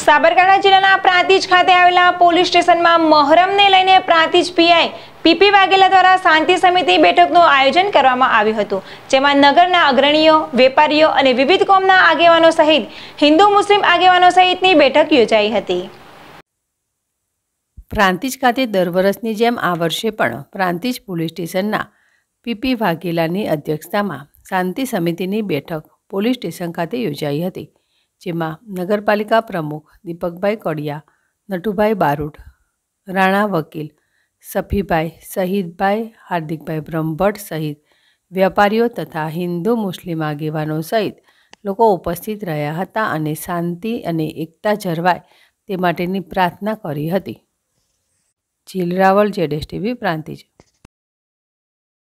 સાબરકાંઠા જિલ્લાના પ્રાંતિજ ખાતે આવેલા પોલીસ સ્ટેશનમાં મહોરમને લઈને પ્રાંતિજ પીઆઈ પીપી વાઘેલા દ્વારા શાંતિ સમિતિ બેઠકનું આયોજન કરવામાં આવ્યું હતું જેમાં નગરના અગ્રણીઓ વેપારીઓ અને વિવિધ કોમના આગેવાનો સહિત હિન્દુ મુસ્લિમ આગેવાનો સહિતની બેઠક યોજાઈ હતી પ્રાંતિજ ખાતે દર વર્ષની જેમ આ વર્ષે પણ પ્રાંતિજ પોલીસ સ્ટેશનના પીપી વાઘેલાની અધ્યક્ષતામાં શાંતિ સમિતિની બેઠક પોલીસ સ્ટેશન ખાતે યોજાઈ હતી જેમાં નગરપાલિકા પ્રમુખ દીપકભાઈ કોડિયા નટુભાઈ બારોટ રાણા વકીલ સફીભાઈ શહીદભાઈ હાર્દિકભાઈ બ્રહ્મભટ્ટ સહિત વેપારીઓ તથા હિન્દુ મુસ્લિમ આગેવાનો સહિત લોકો ઉપસ્થિત રહ્યા હતા અને શાંતિ અને એકતા જળવાય તે માટેની પ્રાર્થના કરી હતી જીલ રાવલ જેડેશ ટીવી પ્રાંતિજ